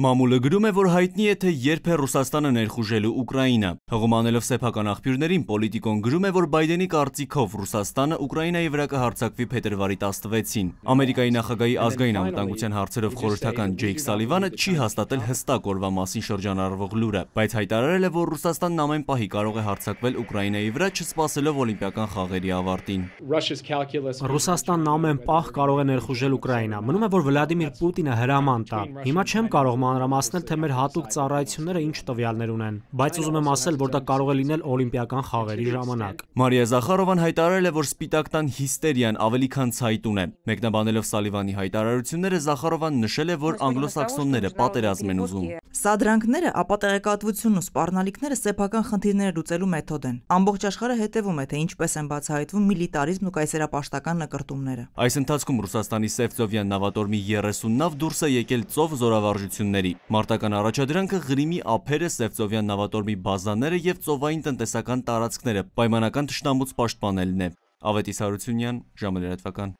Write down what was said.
Մամուլը գրում է, որ հայտնի է, թե երբ է Ռուսաստանը ներխուժելու Ուկրաինա։ Հղումանելով սեփական աղբյուրներին Պոլիտիկոն գրում է, որ Բայդենի կարծիքով Ռուսաստանը Ուկրաինայի վրա կհարցակվի փետրվարի 16-ին։ Ամերիկայի նախագահի ազգային անվտանգության հարցերով խորհրդական Ջեյք Սալիվանը չի հաստատել հստակ օրվա մասին շրջանառվող լուրը, բայց հայտարարել է, որ Ռուսաստանն ամեն պահի կարող է հարձակվել Ուկրաինայի վրա, չսպասելով օլիմպիական խաղերի ավարտին։ Ռուսաստանն ամեն պահ կարող է ներխուժել Ուկրաինա։ Մնում է, որ Վլադիմիր Պուտինը հրաման տա։ Հիմա չեմ կարող եմ մանրամասնել, թե մեր հատուկ ծառայությունները ինչ տվյալներ ունեն, բայց ուզում եմ ասել, որ դա կարող է լինել օլիմպիական խաղերի ժամանակ։ Մարիա Զախարովան հայտարարել է, որ Սպիտակտան հիստերիան ավելի քան ցայտուն է։ Մեկնաբանելով Սալիվանի հայտարարությունները Զախարովան նշել է, որ անգլոսաքսոնները պատերազմ են ուզում։ Սադրանքները, ապատեղեկատվությունն ու սպառնալիքները սեփական խնդիրները լուծելու մեթոդ են։ Ամբողջ աշխարհը հետևում է, թե ինչպես են բացահայտվում միլիտարիզմն ու կայսերապաշտական նկրտումները։ Այս ընթացքում Ռուսաստանի Սևծովյան նավատորմի 30 նավ դուրս է եկել ծով զորավարժություն գործողությունների։ Մարտական առաջադրանքը Ղրիմի ափերը, Սևծովյան նավատորմի բազաները եւ ծովային տնտեսական տարածքները պայմանական ճշտամուց պաշտպանելն է։ Ավետիս Հարությունյան, ժամը լրատվական։